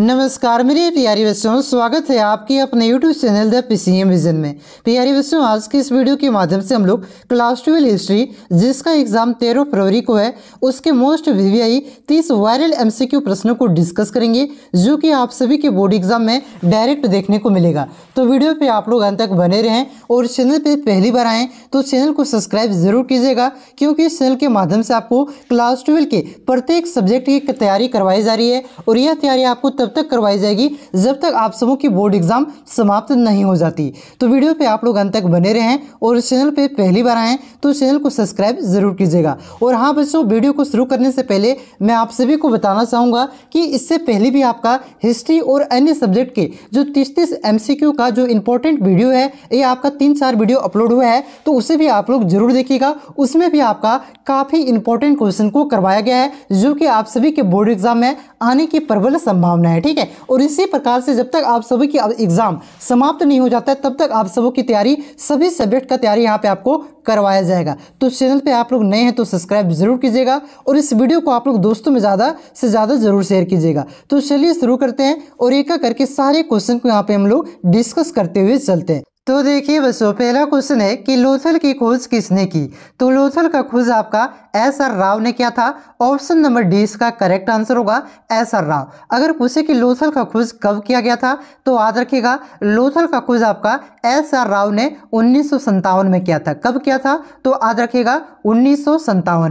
नमस्कार मेरे प्यारी बच्चों स्वागत है आपके अपने YouTube channel the PCM vision में प्यारी बच्चों आज के इस वीडियो के माध्यम से हम लोग क्लास ट्वेल्व हिस्ट्री जिसका एग्जाम तेरह फरवरी को है उसके मोस्ट वीवीआई तीस वायरल एमसीक्यू प्रश्नों को डिस्कस करेंगे जो कि आप सभी के बोर्ड एग्जाम में डायरेक्ट देखने को मिलेगा तो वीडियो पर आप लोग अंत तक बने रहें और चैनल पर पहली बार आएँ तो चैनल को सब्सक्राइब ज़रूर कीजिएगा क्योंकि इस चैनल के माध्यम से आपको क्लास ट्वेल्व के प्रत्येक सब्जेक्ट की तैयारी करवाई जा रही है और यह तैयारी आपको तब तक करवाई जाएगी जब तक आप सबों की बोर्ड एग्जाम समाप्त नहीं हो जाती तो वीडियो पे आप लोग अंत तक बने रहें और चैनल पे पहली बार आएँ तो चैनल को सब्सक्राइब ज़रूर कीजिएगा और हाँ बच्चों वीडियो को शुरू करने से पहले मैं आप सभी को बताना चाहूँगा कि इससे पहले भी आपका हिस्ट्री और अन्य सब्जेक्ट के जो तीस तीस एम का जो इंपॉर्टेंट वीडियो है ये आपका तीन चार वीडियो अपलोड हुआ है तो उसे भी आप लोग जरूर देखिएगा उसमें भी आपका काफ़ी इंपॉर्टेंट क्वेश्चन को करवाया गया है जो कि आप सभी के बोर्ड एग्जाम में आने की प्रबल संभावना है है ठीक है और इसी प्रकार से जब तक आप सभी की एग्ज़ाम समाप्त नहीं हो जाता है तब तक आप सभी की तैयारी सभी सब्जेक्ट का तैयारी यहाँ पे आपको करवाया जाएगा तो चैनल पे आप लोग नए हैं तो सब्सक्राइब जरूर कीजिएगा और इस वीडियो को आप लोग दोस्तों में ज़्यादा से ज़्यादा ज़रूर शेयर कीजिएगा तो चलिए शुरू करते हैं और एक करके सारे क्वेश्चन को यहाँ पे हम लोग डिस्कस करते हुए चलते हैं तो देखिए बच्चों पहला क्वेश्चन है कि लोथल की खोज किसने की तो लोथल का खोज आपका एस आर राव ने किया था ऑप्शन नंबर डी इसका करेक्ट आंसर होगा एस आर राव अगर पूछे कि लोथल का खोज कब किया गया था तो याद रखिएगा लोथल का खोज आपका एस आर राव ने उन्नीस में किया था कब किया था तो याद रखिएगा उन्नीस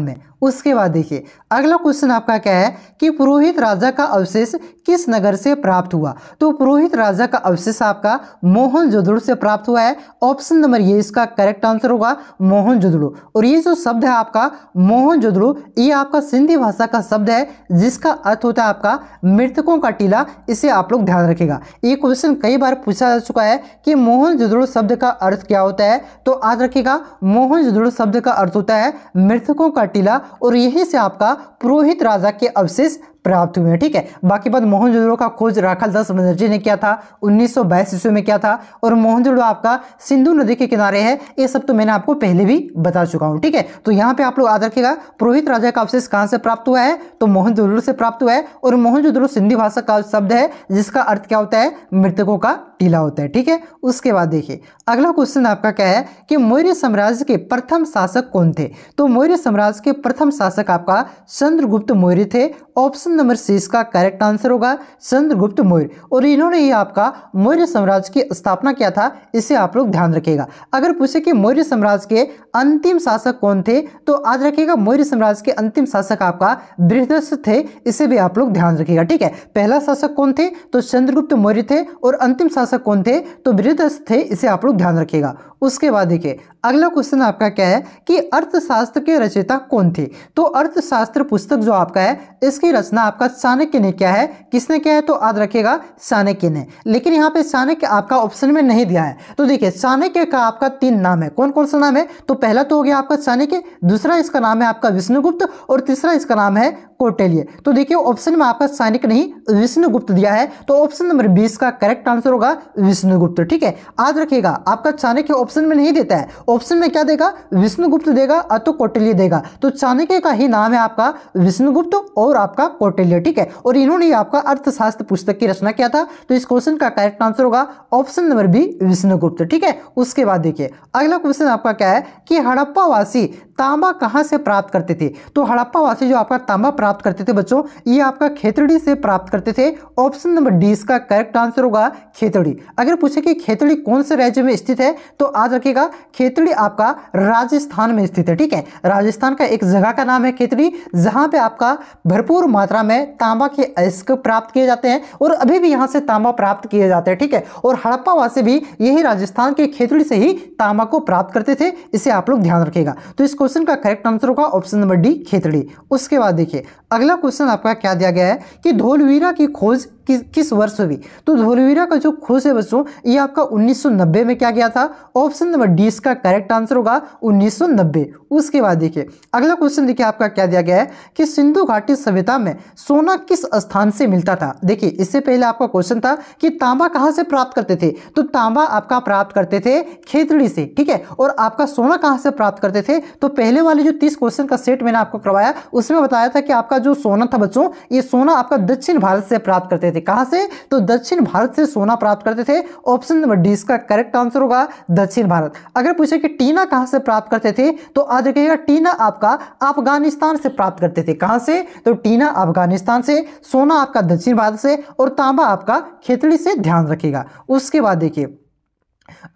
में उसके बाद देखिए अगला क्वेश्चन आपका क्या है कि पुरोहित राजा का अवशेष किस नगर से प्राप्त हुआ तो पुरोहित राजा का अवशेष आपका मोहन से प्राप्त हुआ है ऑप्शन नंबर ये इसका करेक्ट आंसर होगा मोहन और ये जो शब्द है आपका मोहन ये आपका सिंधी भाषा का शब्द है जिसका अर्थ होता है आपका मृतकों का टीला इसे आप लोग ध्यान रखेगा ये क्वेश्चन कई बार पूछा जा चुका है कि मोहन शब्द का अर्थ क्या होता है तो याद रखेगा मोहन शब्द का अर्थ होता है मृतकों का टीला और यहीं से आपका पुरोहित राजा के अवशेष प्राप्त हुए हैं ठीक है बाकी बात मोहनजोदड़ो का खोज राखल दास बनर्जी ने किया था उन्नीस ईस्वी में किया था और मोहनजोदड़ो आपका सिंधु नदी के किनारे है ये सब तो मैंने आपको पहले भी बता चुका हूँ ठीक है तो यहाँ पे आप लोग याद रखेगा पुरोहित राजा का अवशेष कहाँ से प्राप्त हुआ है तो मोहनजोदड़ो से प्राप्त हुआ है और मोहनजोदड़ो सिंधी भाषा का शब्द है जिसका अर्थ क्या होता है मृतकों का टीला होता है ठीक है उसके बाद देखिए अगला क्वेश्चन आपका क्या है कि मौर्य साम्राज्य के प्रथम शासक कौन थे तो मौर्य साम्राज्य के प्रथम शासक आपका चंद्रगुप्त मौर्य थे ऑप्शन नंबर सी इसका करेक्ट आंसर होगा चंद्रगुप्त मौर्य और इन्होंने ही आपका मौर्य साम्राज्य की स्थापना किया था इसे आप लोग ध्यान रखेगा अगर पूछे कि मौर्य साम्राज्य के अंतिम शासक कौन थे तो याद रखिएगा मौर्य साम्राज्य के अंतिम शासक आपका बृहदस्थ थे इसे भी आप लोग ध्यान रखिएगा ठीक है पहला शासक कौन थे तो चंद्रगुप्त मौर्य थे और अंतिम शासक कौन थे तो बृहदस्थ थे इसे आप लोग ध्यान रखिएगा उसके बाद देखिए अगला क्वेश्चन आपका क्या है कि अर्थशास्त्र के रचयिता कौन थे तो अर्थशास्त्र पुस्तक जो आपका है इसकी रचना आपका सानक्य ने क्या है किसने क्या है तो याद रखिएगा सानक्य ने लेकिन यहाँ पे सानक्य आपका ऑप्शन में नहीं दिया है तो देखिए सानक्य का आपका तीन नाम है कौन कौन सा नाम है तो पहला तो हो गया आपका सानक्य दूसरा इसका नाम है आपका विष्णुगुप्त और तीसरा इसका नाम है कोटेलिय तो देखिए ऑप्शन में आपका सानिक नहीं विष्णुगुप्त दिया है तो ऑप्शन नंबर बीस का करेक्ट आंसर होगा विष्णुगुप्त ठीक है याद रखिएगा आपका चाणक्य ऑप्शन में नहीं देता है ऑप्शन में क्या देगा विष्णुगुप्त देगा अतो कोटेलिय देगा तो चाणक्य का ही नाम है आपका विष्णुगुप्त और आपका कौट कौटिल्य ठीक है और इन्होंने आपका अर्थशास्त्र पुस्तक की रचना किया था तो इस क्वेश्चन का करेक्ट आंसर होगा ऑप्शन नंबर बी विष्णुगुप्त ठीक है उसके बाद देखिए अगला क्वेश्चन आपका क्या है कि हड़प्पावासी तांबा कहाँ से प्राप्त करते थे तो हड़प्पा वासी जो आपका तांबा प्राप्त करते थे बच्चों ये आपका खेतड़ी से प्राप्त करते थे ऑप्शन नंबर डी इसका करेक्ट आंसर होगा खेतड़ी अगर पूछे कि खेतड़ी कौन से राज्य में स्थित है तो आज रखिएगा खेतड़ी आपका राजस्थान में स्थित है ठीक है राजस्थान का एक जगह का नाम है खेतड़ी जहाँ पर आपका भरपूर मात्रा में तांबा के अयस्क प्राप्त किए जाते हैं और अभी भी यहाँ से तांबा प्राप्त किए जाते हैं ठीक है और हड़प्पा वासी भी यही राजस्थान के खेतड़ी से ही तांबा को प्राप्त करते थे इसे आप लोग ध्यान रखिएगा तो इसको क्वेश्चन का करेक्ट आंसर होगा ऑप्शन नंबर डी खेतड़ी उसके बाद देखिए अगला क्वेश्चन आपका क्या दिया गया है कि धोलवीरा की खोज कि, किस वर्ष हुई तो धोलवीरा का जो खोज है बच्चों ये आपका 1990 में क्या गया था ऑप्शन नंबर डी इसका करेक्ट आंसर होगा 1990 उसके बाद देखिए अगला क्वेश्चन देखिए आपका क्या दिया गया है कि सिंधु घाटी सभ्यता में सोना किस स्थान से मिलता था देखिए इससे पहले आपका क्वेश्चन था कि तांबा कहाँ से प्राप्त करते थे तो तांबा आपका प्राप्त करते थे खेतड़ी से ठीक है और आपका सोना कहाँ से प्राप्त करते थे तो पहले वाले जो तीस क्वेश्चन का सेट मैंने आपको करवाया उसमें बताया था कि आपका जो सोना था बच्चों ये सोना आपका दक्षिण भारत से प्राप्त करते थे कहां से तो दक्षिण भारत से सोना प्राप्त करते थे ऑप्शन नंबर डी इसका करेक्ट आंसर होगा दक्षिण भारत अगर पूछे कि टीना कहां से प्राप्त करते थे तो आज रखिएगा टीना आपका अफगानिस्तान से प्राप्त करते थे कहां से तो टीना अफगानिस्तान से सोना आपका दक्षिण भारत से और तांबा आपका खेतड़ी से ध्यान रखिएगा उसके बाद देखिए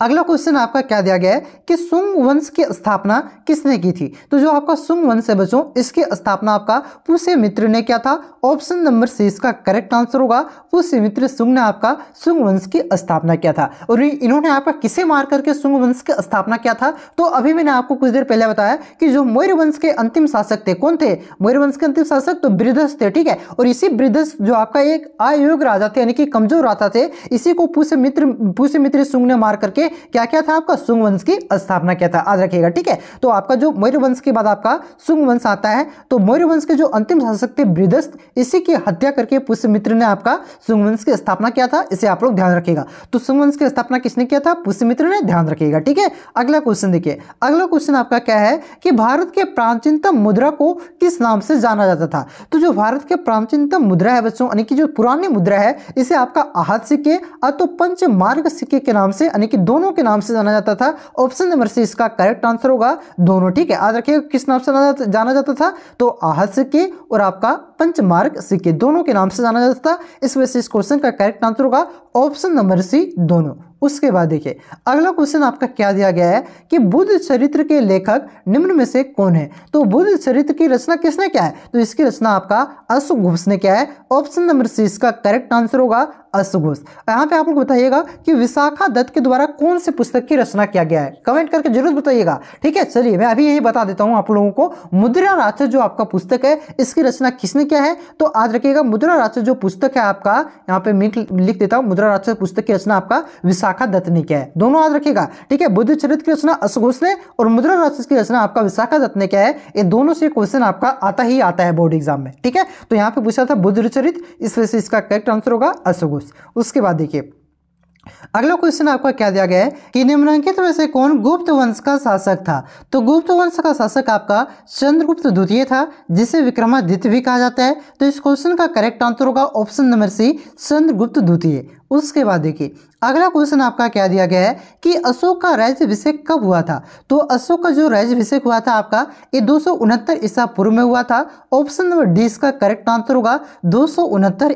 अगला क्वेश्चन आपका क्या दिया गया है कि सुंग वंश की स्थापना किसने की थी तो जो आपका सुंग वंश है बच्चों इसकी स्थापना आपका पुष्य मित्र ने किया था ऑप्शन नंबर सी इसका करेक्ट आंसर होगा पुष्य मित्र सुंग ने आपका सुंग वंश की स्थापना किया था और इन्होंने आपका किसे मार करके सुंग वंश की स्थापना किया था तो अभी मैंने आपको कुछ देर पहले बताया कि जो मौर्य वंश के अंतिम शासक थे कौन थे मौर्य वंश के अंतिम शासक तो वृद्धस थे ठीक है और इसी वृद्धस जो आपका एक अयोग्य राजा थे यानी कि कमजोर राजा थे इसी को पुष्य मित्र पुष्य मित्र सुंग ने मार करके क्या क्या था आपका सुंग वंश की स्थापना किया था आज रखिएगा ठीक है तो आपका जो मौर्य वंश के बाद आपका सुंग वंश आता है तो मौर्य वंश के जो अंतिम शासक थे बृदस्त इसी की हत्या करके पुष्यमित्र ने आपका सुंग वंश की स्थापना किया था इसे आप लोग ध्यान रखिएगा तो सुंग वंश की स्थापना किसने किया था पुष्यमित्र ने ध्यान रखिएगा ठीक है अगला क्वेश्चन देखिए अगला क्वेश्चन आपका क्या है कि भारत के प्राचीनतम मुद्रा को किस नाम से जाना जाता था तो जो भारत के प्राचीनतम मुद्रा है बच्चों यानी कि जो पुरानी मुद्रा है इसे आपका आहत सिक्के अथ पंच मार्ग सिक्के के नाम से कि दोनों के नाम से जाना जाता था ऑप्शन नंबर सी इसका करेक्ट आंसर होगा दोनों ठीक है याद रखिए किस नाम से जाना जाता था तो आहत सिक्के और आपका पंचमार्ग सिक्के दोनों के नाम से जाना जाता था इस वजह से इस क्वेश्चन का करेक्ट आंसर होगा ऑप्शन नंबर सी दोनों उसके बाद देखिए अगला क्वेश्चन आपका क्या दिया गया है कि बुद्ध चरित्र के लेखक निम्न में से कौन है तो बुद्ध चरित्र की रचना किसने क्या है तो इसकी रचना आपका अशुघोष ने क्या है ऑप्शन नंबर सी इसका करेक्ट आंसर होगा अशुघोष यहाँ पे आप लोग बताइएगा कि विशाखा दत्त के द्वारा कौन से पुस्तक की रचना किया गया है कमेंट करके जरूर बताइएगा ठीक है चलिए मैं अभी यही बता देता हूँ आप लोगों को मुद्रा राक्षस जो आपका पुस्तक है इसकी रचना किसने क्या है तो आज रखिएगा मुद्रा राक्षस जो पुस्तक है आपका यहाँ पे लिख देता हूँ मुद्रा राक्षस पुस्तक की रचना आपका विशाखा विशाखा दत्त ने किया है दोनों याद रखिएगा ठीक है बुद्ध चरित्र की रचना असघोष ने और मुद्रा राशि की रचना आपका विशाखा दत्त ने क्या है ये दोनों से क्वेश्चन आपका आता ही आता है बोर्ड एग्जाम में ठीक है तो यहाँ पे पूछा था बुद्ध चरित इस वजह से इसका करेक्ट आंसर होगा असघोष उसके बाद देखिए अगला क्वेश्चन आपका क्या दिया गया है कि निम्नलिखित में से कौन गुप्त वंश का शासक था तो गुप्त वंश का शासक आपका चंद्रगुप्त द्वितीय था जिसे विक्रमादित्य भी कहा जाता है तो इस क्वेश्चन का करेक्ट आंसर होगा ऑप्शन नंबर सी चंद्रगुप्त द्वितीय उसके बाद देखिए अगला क्वेश्चन आपका क्या दिया गया है कि अशोक का राज्यभिषेक कब हुआ था तो अशोक का जो राज्यभिषेक हुआ था आपका ये दो सौ ईसा पूर्व में हुआ था ऑप्शन नंबर डी इसका करेक्ट आंसर होगा दो सौ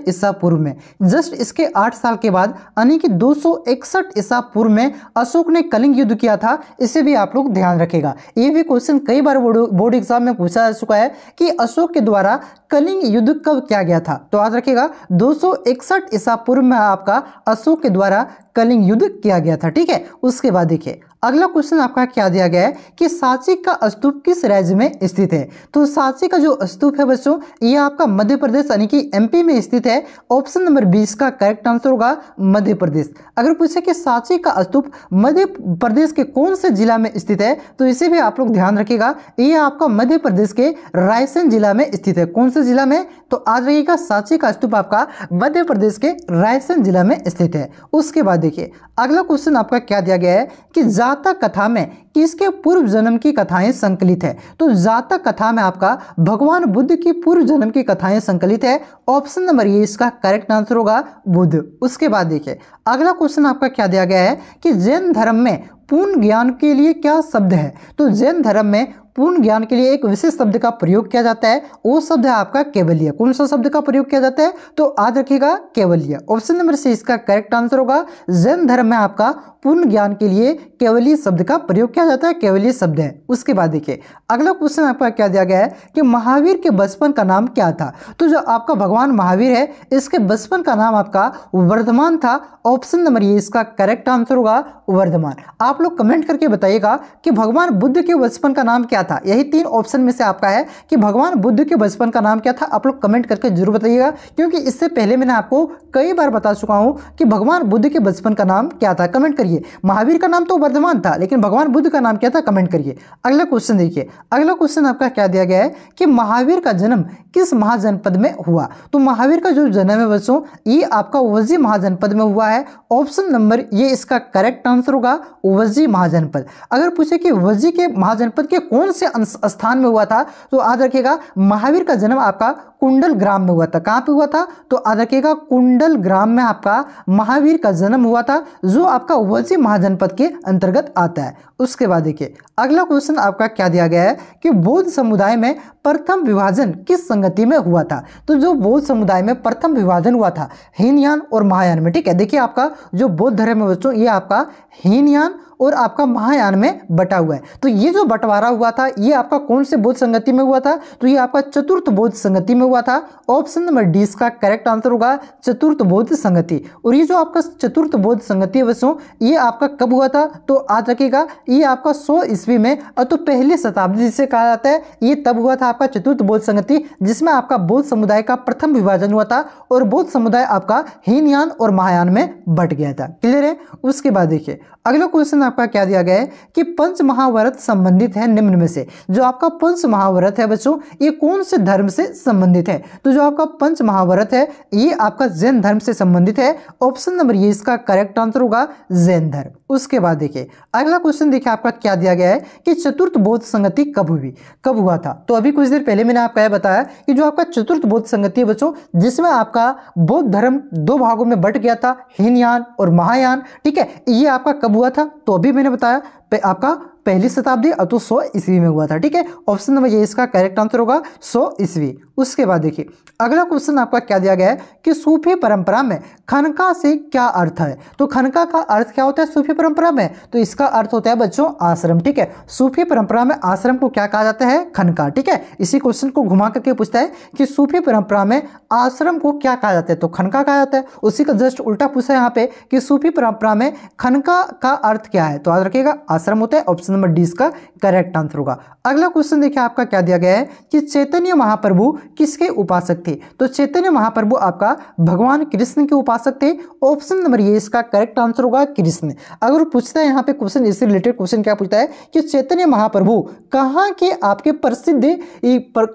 ईसा पूर्व में जस्ट इसके आठ साल के बाद यानी कि दो ईसा पूर्व में अशोक ने कलिंग युद्ध किया था इसे भी आप लोग ध्यान रखेगा ये भी क्वेश्चन कई बार बोर्ड एग्जाम में पूछा जा चुका है कि अशोक के द्वारा कलिंग युद्ध कब किया गया था तो याद रखेगा दो ईसा पूर्व में आपका अशोक के द्वारा कलिंग युद्ध किया गया था ठीक है उसके बाद देखिए अगला क्वेश्चन आपका क्या दिया गया है कि सांची का स्तूप किस राज्य में स्थित है तो सांची का जो स्तूप है बच्चों ये आपका मध्य प्रदेश यानी कि एमपी में स्थित है ऑप्शन नंबर बीस का करेक्ट आंसर होगा मध्य प्रदेश अगर पूछे कि सांची का स्तूप मध्य प्रदेश के कौन से जिला में स्थित है तो इसे भी आप लोग ध्यान रखिएगा ये आपका मध्य प्रदेश के रायसेन जिला में स्थित है कौन से जिला में तो आज रहिएगा सांची का स्तूप आपका मध्य प्रदेश के रायसेन जिला में स्थित है उसके बाद देखिए अगला क्वेश्चन आपका क्या दिया गया है कि जाता कथा में किसके पूर्व जन्म की कथाएं संकलित है तो जातक कथा में आपका भगवान बुद्ध की पूर्व जन्म की कथाएं संकलित है ऑप्शन नंबर ये इसका करेक्ट आंसर होगा बुद्ध उसके बाद देखिए अगला क्वेश्चन आपका क्या दिया गया है कि जैन धर्म में पूर्ण ज्ञान के लिए क्या शब्द है तो जैन धर्म में पूर्ण ज्ञान के लिए एक विशेष शब्द का प्रयोग किया जाता है वो शब्द है आपका केवलिय कौन सा शब्द का प्रयोग किया जाता है तो याद रखिएगा केवलिया ऑप्शन नंबर सी इसका करेक्ट आंसर होगा जैन धर्म में आपका पूर्ण ज्ञान के लिए केवलिय शब्द का प्रयोग किया क्या जाता है केवलीय शब्द है उसके बाद देखिए अगला क्वेश्चन आपका क्या दिया गया है कि महावीर के बचपन का नाम क्या था तो जो आपका भगवान महावीर है इसके बचपन का नाम आपका वर्धमान था ऑप्शन नंबर ये इसका करेक्ट आंसर होगा वर्धमान आप लोग कमेंट करके बताइएगा कि भगवान बुद्ध के बचपन का नाम क्या था यही तीन ऑप्शन में से आपका है कि भगवान बुद्ध के बचपन का नाम क्या था आप लोग कमेंट करके जरूर बताइएगा क्योंकि इससे पहले मैंने आपको कई बार बता चुका हूं कि भगवान बुद्ध के बचपन का नाम क्या था कमेंट करिए महावीर का नाम तो वर्धमान था लेकिन भगवान बुद्ध का नाम क्या था कमेंट करिए अगला क्वेश्चन देखिए अगला क्वेश्चन आपका क्या दिया गया है कि महावीर का जन्म किस महाजनपद में हुआ तो महावीर का जो जन्म है बच्चों ये आपका उवजी महाजनपद में हुआ है ऑप्शन नंबर ये इसका करेक्ट आंसर होगा उवजी महाजनपद अगर पूछे कि वजी के महाजनपद के कौन से स्थान में हुआ था तो याद रखिएगा महावीर का जन्म आपका कुंडल ग्राम में हुआ था कहाँ पे हुआ था तो याद रखिएगा कुंडल ग्राम में आपका महावीर का जन्म हुआ था जो आपका वजी महाजनपद के अंतर्गत आता है उसके इसके बाद देखिए अगला क्वेश्चन आपका क्या दिया गया है कि बौद्ध समुदाय में प्रथम विभाजन किस संगति में हुआ था तो जो बौद्ध समुदाय में प्रथम विभाजन हुआ था हीनयान और महायान में ठीक है देखिए आपका जो बौद्ध धर्म है बच्चों ये आपका हीनयान और आपका महायान में बटा हुआ है तो ये जो बंटवारा हुआ था ये आपका कौन से बोध संगति में हुआ था तो ये आपका चतुर्थ बोध संगति में हुआ था ऑप्शन नंबर डी इसका करेक्ट आंसर होगा चतुर्थ बोध संगति और ये जो आपका चतुर्थ बोध संगति है बसों ये आपका कब हुआ था तो आज रखिएगा ये आपका सौ ईस्वी में और तो पहले शताब्दी जिसे कहा जाता है ये तब हुआ था आपका चतुर्थ बोध संगति जिसमें आपका बोध समुदाय का प्रथम विभाजन हुआ था और बोध समुदाय आपका हीनयान और महायान में बट गया था क्लियर है उसके बाद देखिए अगला क्वेश्चन आपका क्या दिया गया है कि पंच महाव्रत संबंधित है निम्न में से जो आपका पंच महाव्रत है बच्चों ये कौन से धर्म से संबंधित है तो जो आपका पंच महाव्रत है ये आपका जैन धर्म से संबंधित है ऑप्शन नंबर ये इसका करेक्ट आंसर होगा जैन धर्म उसके बाद देखिए अगला क्वेश्चन देखिए आपका क्या दिया गया है कि चतुर्थ बोध संगति कब हुई कब हुआ था तो अभी कुछ देर पहले मैंने आपका यह बताया कि जो आपका चतुर्थ बोध संगति है बच्चों जिसमें आपका बौद्ध धर्म दो भागों में बट गया था हीनयान और महायान ठीक है ये आपका कब हुआ था तो अभी मैंने बताया पे आपका पहली शताब्दी अतु तो सौ ईस्वी में हुआ था ठीक है ऑप्शन नंबर ये इसका करेक्ट आंसर होगा सौ ईस्वी उसके बाद देखिए अगला क्वेश्चन आपका क्या दिया गया है कि सूफी परंपरा में खनका से क्या अर्थ है तो खनका का अर्थ क्या होता है सूफी परंपरा में तो इसका अर्थ होता है बच्चों आश्रम ठीक है सूफी परंपरा में आश्रम को क्या कहा जाता है खनका ठीक है इसी क्वेश्चन को घुमा करके पूछता है कि सूफी परंपरा में आश्रम को क्या कहा जाता है तो खनका कहा जाता है उसी का जस्ट उल्टा पूछा है यहाँ पे कि सूफी परंपरा में खनका का अर्थ क्या है तो याद रखिएगा आश्रम होता है ऑप्शन नंबर डी इसका करेक्ट आंसर होगा अगला क्वेश्चन देखिए आपका क्या दिया गया है कि चैतन्य महाप्रभु किसके उपासक थे तो चैतन्य महाप्रभु आपका भगवान कृष्ण के उपासक थे ऑप्शन नंबर ये इसका करेक्ट आंसर होगा कृष्ण अगर पूछता है यहाँ पे क्वेश्चन इससे रिलेटेड क्वेश्चन क्या पूछता है कि चैतन्य महाप्रभु कहाँ के आपके प्रसिद्ध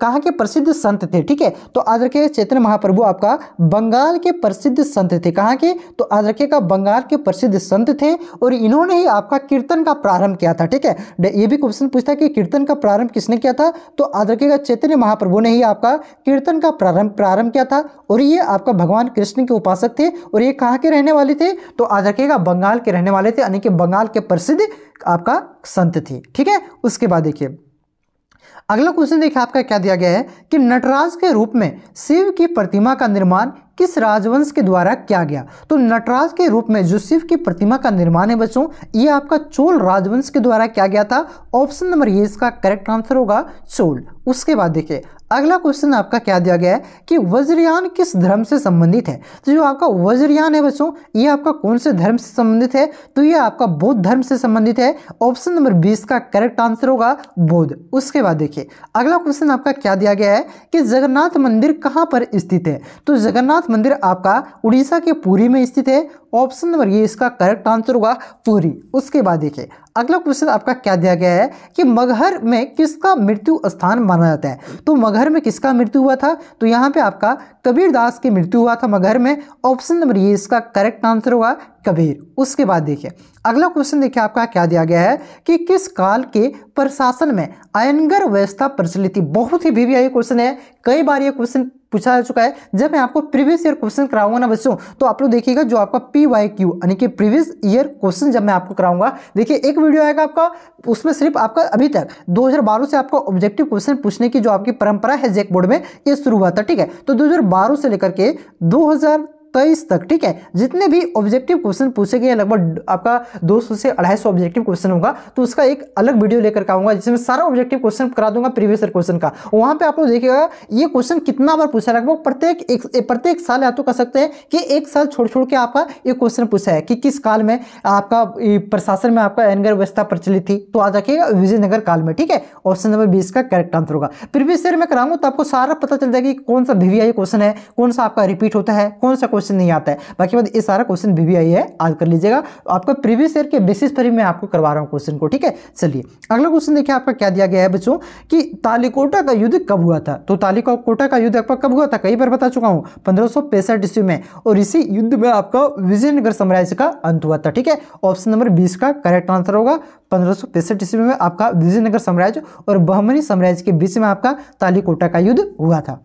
कहाँ के प्रसिद्ध संत थे ठीक है तो आज रखिए चैतन्य महाप्रभु आपका बंगाल के प्रसिद्ध संत थे कहाँ के तो आज रखिएगा बंगाल के प्रसिद्ध संत थे और इन्होंने ही आपका कीर्तन का प्रारंभ किया था ठीक है ये भी क्वेश्चन पूछता है कि कीर्तन का प्रारंभ किसने किया था तो याद रखिएगा चैतन्य महाप्रभु ने ही आपका कीर्तन का प्रारंभ प्रारंभ किया था और ये आपका भगवान कृष्ण के उपासक थे और ये कहाँ के रहने वाले थे तो याद रखिएगा बंगाल के रहने वाले थे यानी कि बंगाल के प्रसिद्ध आपका संत थे ठीक है उसके बाद देखिए अगला क्वेश्चन देखिए आपका क्या दिया गया है कि नटराज के रूप में शिव की प्रतिमा का निर्माण किस राजवंश के द्वारा किया गया तो नटराज के रूप में जो शिव की प्रतिमा का निर्माण है बच्चों ये आपका चोल राजवंश के द्वारा किया गया था ऑप्शन नंबर ये इसका करेक्ट आंसर होगा चोल उसके बाद देखिए अगला क्वेश्चन आपका क्या दिया गया है कि वज्रयान किस धर्म से संबंधित है तो जो आपका वज्रयान है बच्चों ये आपका कौन से धर्म से संबंधित है तो ये आपका बौद्ध धर्म से संबंधित है ऑप्शन नंबर बीस का करेक्ट आंसर होगा बौद्ध उसके बाद देखिए अगला क्वेश्चन आपका क्या दिया गया है कि जगन्नाथ मंदिर कहाँ पर स्थित है तो जगन्नाथ मंदिर आपका उड़ीसा के पूरी में स्थित है ऑप्शन नंबर ये इसका करेक्ट आंसर होगा पूरी उसके बाद देखिए अगला क्वेश्चन आपका क्या दिया गया है कि मगहर में किसका मृत्यु स्थान माना जाता है तो मगहर में किसका मृत्यु हुआ था तो यहाँ पे आपका कबीर दास की मृत्यु हुआ था मगहर में ऑप्शन नंबर ये इसका करेक्ट आंसर होगा कबीर उसके बाद देखिए अगला क्वेश्चन देखिए आपका क्या दिया गया है कि किस काल के प्रशासन में आयनगर व्यवस्था प्रचलित थी बहुत ही भी क्वेश्चन है कई बार ये क्वेश्चन पूछा जा चुका है जब मैं आपको प्रीवियस ईयर क्वेश्चन कराऊंगा ना बच्चों तो आप लोग देखिएगा जो आपका पी वाई क्यू यानी कि प्रीवियस ईयर क्वेश्चन जब मैं आपको कराऊंगा देखिए एक वीडियो आएगा आपका उसमें सिर्फ आपका अभी तक 2012 से आपका ऑब्जेक्टिव क्वेश्चन पूछने की जो आपकी परंपरा है जेक बोर्ड में ये शुरू हुआ था ठीक है तो दो से लेकर के दो तेईस तक ठीक है जितने भी ऑब्जेक्टिव क्वेश्चन पूछे गए लगभग आपका 200 से 250 ऑब्जेक्टिव क्वेश्चन होगा तो उसका एक अलग वीडियो लेकर आऊंगा जिसमें सारा ऑब्जेक्टिव क्वेश्चन करा दूंगा प्रीवियस क्वेश्चन का वहां पे आप लोग देखिएगा ये क्वेश्चन कितना बार पूछा लगभग प्रत्येक प्रत्येक साल या तो कह सकते हैं कि एक साल छोड़ छोड़ के आपका ये क्वेश्चन पूछा है कि किस काल में आपका प्रशासन में आपका एनगर व्यवस्था प्रचलित थी तो आ जाइएगा विजयनगर काल में ठीक है ऑप्शन नंबर बीस का करेक्ट आंसर होगा प्रीवियस ईयर में कराऊंगा तो आपको सारा पता चल जाएगा कि कौन सा वीवीआई क्वेश्चन है कौन सा आपका रिपीट होता है कौन सा क्वेश्चन नहीं आता है बाकी बात मतलब ये सारा क्वेश्चन भी, भी आई है याद कर लीजिएगा आपका प्रीवियस ईयर के बेसिस पर ही मैं आपको करवा रहा हूँ क्वेश्चन को ठीक है चलिए अगला क्वेश्चन देखिए आपका क्या दिया गया है बच्चों की तालिकोटा का युद्ध कब हुआ था तो तालिकोटा का युद्ध आपका कब हुआ था कई बार बता चुका हूँ पंद्रह ईस्वी में और इसी युद्ध में आपका विजयनगर साम्राज्य का अंत हुआ था ठीक है ऑप्शन नंबर बीस का करेक्ट आंसर होगा पंद्रह ईस्वी में आपका विजयनगर साम्राज्य और बहमनी साम्राज्य के बीच में आपका तालिकोटा का युद्ध हुआ था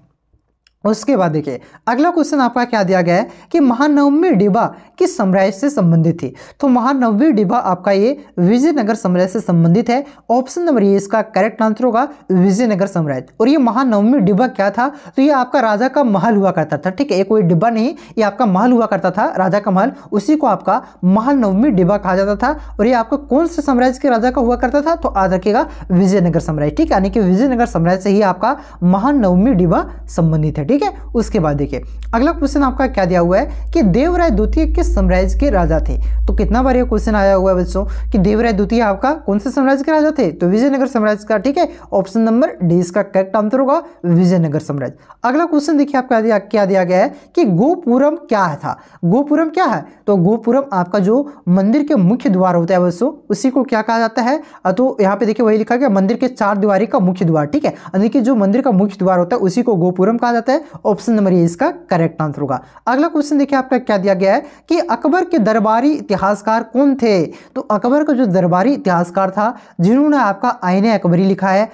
उसके बाद देखिए अगला क्वेश्चन आपका क्या दिया गया है कि महानवमी डिबा किस साम्राज्य से संबंधित थी तो महानवमी डिबा आपका ये विजयनगर साम्राज्य से संबंधित है ऑप्शन नंबर ये इसका करेक्ट आंसर होगा विजयनगर साम्राज्य और ये महानवमी डिबा क्या था तो ये आपका राजा का महल हुआ करता था ठीक है एक कोई डिब्बा नहीं ये आपका महल हुआ करता था राजा का महल उसी को आपका महानवमी डिब्बा कहा जाता था और ये आपका कौन से साम्राज्य के राजा का हुआ करता था तो याद रखिएगा विजयनगर साम्राज्य ठीक है यानी कि विजयनगर साम्राज्य से ही आपका महानवमी डिब्बा संबंधित है ठीक ठीक है उसके बाद देखिए अगला क्वेश्चन आपका क्या दिया हुआ है कि देवराय द्वितीय किस साम्राज्य के राजा थे तो कितना बार ये क्वेश्चन आया हुआ है बच्चों कि देवराय द्वितीय आपका कौन से साम्राज्य के राजा थे तो विजयनगर साम्राज्य का ठीक है ऑप्शन नंबर डी इसका करेक्ट आंसर होगा विजयनगर साम्राज्य अगला क्वेश्चन देखिए आपका दिया, क्या दिया गया है कि गोपुरम क्या है था गोपुरम क्या है तो गोपुरम आपका जो मंदिर के मुख्य द्वार होता है बच्चों उसी को क्या कहा जाता है तो यहाँ पे देखिए वही लिखा गया मंदिर के चार दीवारी का मुख्य द्वार ठीक है यानी कि जो मंदिर का मुख्य द्वार होता है उसी को गोपुरम कहा जाता है ऑप्शन नंबर ए इसका करेक्ट आंसर होगा अगला क्वेश्चन देखिए आपका क्या दिया गया है कि अकबर के दरबारी इतिहासकार कौन थे तो अकबर का जो दरबारी इतिहासकार था जिन्होंने आपका आईने अकबरी लिखा है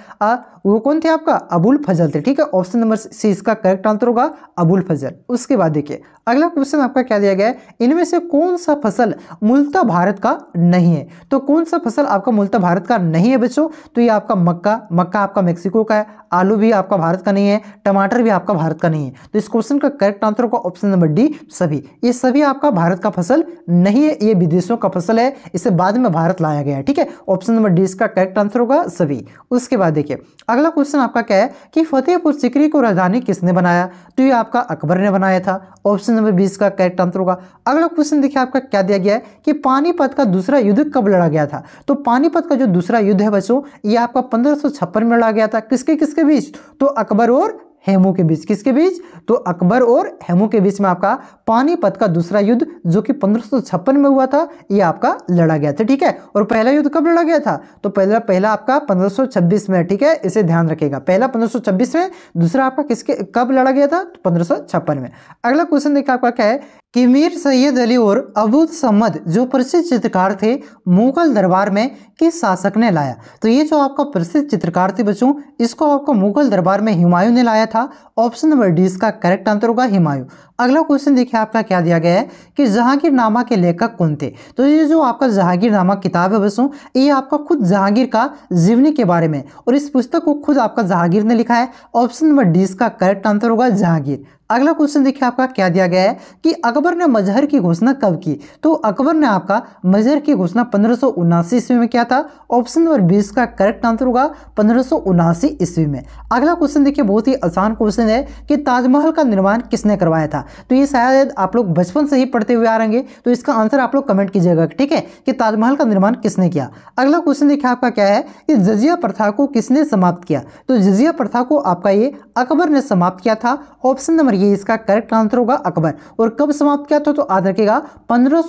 वो कौन थे आपका अबुल फजल थे ठीक है ऑप्शन नंबर सी इसका करेक्ट आंसर होगा अबुल फजल उसके बाद देखिए अगला क्वेश्चन आपका क्या दिया गया है इनमें से कौन सा फसल मूलतः भारत का नहीं है तो कौन सा फसल आपका मूलतः भारत का नहीं है बच्चों तो ये आपका मक्का मक्का आपका मेक्सिको का है आलू भी आपका भारत का नहीं है टमाटर भी आपका भारत का नहीं है तो इस क्वेश्चन का करेक्ट आंसर होगा ऑप्शन नंबर डी सभी ये सभी आपका भारत का फसल नहीं है ये विदेशों का फसल है इसे बाद में भारत लाया गया है ठीक है ऑप्शन नंबर डी इसका करेक्ट आंसर होगा सभी उसके बाद देखिए अगला क्वेश्चन आपका क्या है कि फतेहपुर सिकरी को राजधानी किसने बनाया तो ये आपका अकबर ने बनाया था ऑप्शन नंबर बीस का करेक्ट आंसर होगा अगला क्वेश्चन देखिए आपका क्या दिया गया है कि पानीपत का दूसरा युद्ध कब लड़ा गया था तो पानीपत का जो दूसरा युद्ध है बच्चों ये आपका पंद्रह में लड़ा गया था किसके किसके बीच तो अकबर और हेमू के बीच किसके बीच तो अकबर और हेमू के बीच में आपका पानीपत का दूसरा युद्ध जो कि पंद्रह में हुआ था ये आपका लड़ा गया था ठीक है और पहला युद्ध कब लड़ा गया था तो पहला पहला आपका 1526 में ठीक है इसे ध्यान रखिएगा पहला 1526 में दूसरा आपका किसके कब लड़ा गया था तो पंद्रह में अगला क्वेश्चन देखिए आपका क्या है कि मीर सैयद अली और अबू समद जो प्रसिद्ध चित्रकार थे मुगल दरबार में किस शासक ने लाया तो ये जो आपका प्रसिद्ध चित्रकार थे बच्चों इसको आपको मुगल दरबार में हिमायूं ने लाया था ऑप्शन नंबर डी इसका करेक्ट आंसर होगा हिमायूं अगला क्वेश्चन देखिए आपका क्या दिया गया है कि जहांगीर नामा के लेखक कौन थे तो ये जो आपका जहांगीर नामा किताब है बसों ये आपका खुद जहांगीर का जीवनी के बारे में और इस पुस्तक को खुद आपका जहांगीर ने लिखा है ऑप्शन नंबर डी इसका करेक्ट आंसर होगा जहांगीर अगला क्वेश्चन देखिए आपका क्या दिया गया है कि अकबर ने मजहर की घोषणा कब की तो अकबर ने आपका मजहर की घोषणा पंद्रह ईस्वी में क्या था ऑप्शन नंबर बीस का करेक्ट आंसर होगा पंद्रह ईस्वी में अगला क्वेश्चन देखिए बहुत ही आसान क्वेश्चन है कि ताजमहल का निर्माण किसने करवाया था तो ये शायद आप लोग बचपन से ही पढ़ते हुए आ रहेंगे तो इसका आंसर आप लोग कमेंट कीजिएगा ठीक है कि ताजमहल का निर्माण किसने किया अगला क्वेश्चन देखिए आपका क्या है कि जजिया प्रथा को किसने समाप्त किया तो जजिया प्रथा को आपका ये अकबर ने समाप्त किया था ऑप्शन नंबर ये इसका करेक्ट आंसर होगा अकबर और कब समाप्त किया था तो याद रखेगा पंद्रह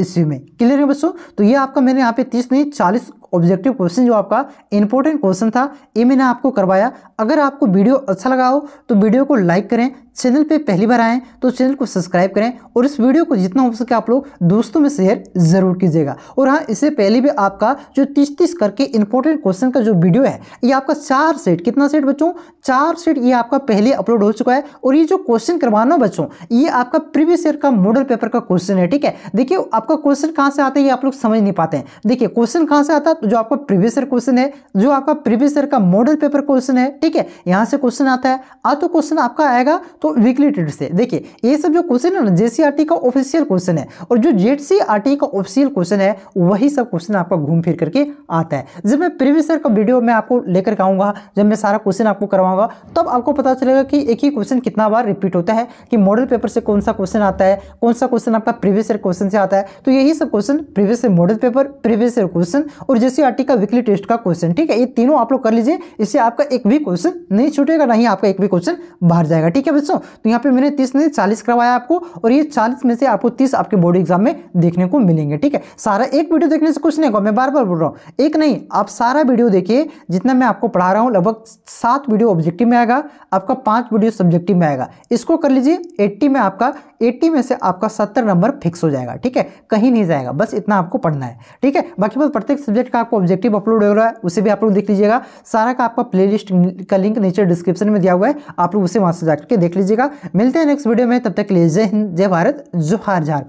ईस्वी में क्लियर है बच्चों तो ये आपका मैंने यहाँ पे तीस नहीं चालीस ऑब्जेक्टिव क्वेश्चन जो आपका इंपॉर्टेंट क्वेश्चन था ये मैंने आपको करवाया अगर आपको वीडियो अच्छा लगा हो तो वीडियो को लाइक करें चैनल पे पहली बार आएँ तो चैनल को सब्सक्राइब करें और इस वीडियो को जितना हो सके आप लोग दोस्तों में शेयर ज़रूर कीजिएगा और हाँ इससे पहले भी आपका जो तीस तीस करके इंपॉर्टेंट क्वेश्चन का जो वीडियो है ये आपका चार सेट कितना सेट बच्चों चार सेट ये आपका पहले अपलोड हो चुका है और ये जो क्वेश्चन करवाना बच्चों ये आपका प्रीवियस ईयर का मॉडल पेपर का क्वेश्चन है ठीक है देखिए आपका क्वेश्चन कहाँ से आता है ये आप लोग समझ नहीं पाते हैं देखिए क्वेश्चन कहाँ से आता है तो जो आपका प्रीवियस ईयर क्वेश्चन है जो आपका प्रीवियस ईयर का मॉडल पेपर क्वेश्चन है ठीक है यहाँ से क्वेश्चन आता है आ तो क्वेश्चन आपका आएगा तो वीकली ट्रेड से देखिए ये सब जो क्वेश्चन है ना जे का ऑफिशियल क्वेश्चन है और जो जेडसीआरटी का ऑफिशियल क्वेश्चन है वही सब क्वेश्चन आपका घूम फिर करके आता है जब मैं प्रीवियस ईयर का वीडियो मैं आपको लेकर आऊँगा जब मैं सारा क्वेश्चन आपको करवाऊंगा तब आपको पता चलेगा कि एक ही क्वेश्चन कितना बार रिपीट होता है कि मॉडल पेपर से कौन सा क्वेश्चन आता है कौन सा क्वेश्चन आपका प्रीवियस ईयर क्वेश्चन से आता है तो यही सब question previous year model paper previous year question और जेसीआरटी का वीकली टेस्ट का क्वेश्चन ठीक है ये तीनों आप लोग कर लीजिए इससे आपका एक भी क्वेश्चन नहीं छूटेगा नहीं आपका एक भी क्वेश्चन बाहर जाएगा ठीक है बच्चों सौ तो यहाँ पे मैंने तीस ने चालीस करवाया आपको और ये चालीस में से आपको तीस आपके बोर्ड एग्जाम में देखने को मिलेंगे ठीक है सारा एक वीडियो देखने से कुछ नहीं होगा मैं बार बार बोल रहा हूँ एक नहीं आप सारा वीडियो देखिए जितना मैं आपको पढ़ा रहा हूँ लगभग सात वीडियो ऑब्जेक्टिव में आएगा आपका पाँच वीडियो सब्जेक्टिव में आएगा इसको कर लीजिए एट्टी में आपका एट्टी में से आपका सत्तर नंबर फिक्स हो जाएगा ठीक है कहीं नहीं जाएगा बस इतना आपको पढ़ना है ठीक है बाकी बस प्रत्येक सब्जेक्ट का आपको ऑब्जेक्टिव अपलोड हो रहा है उसे भी आप लोग देख लीजिएगा सारा का आपका प्लेलिस्ट का लिंक नीचे डिस्क्रिप्शन में दिया हुआ है आप लोग उसे वहाँ से जाकर देख लीजिए लीजिएगा मिलते हैं नेक्स्ट वीडियो में तब तक के लिए जय हिंद जय भारत जोहार झारखंड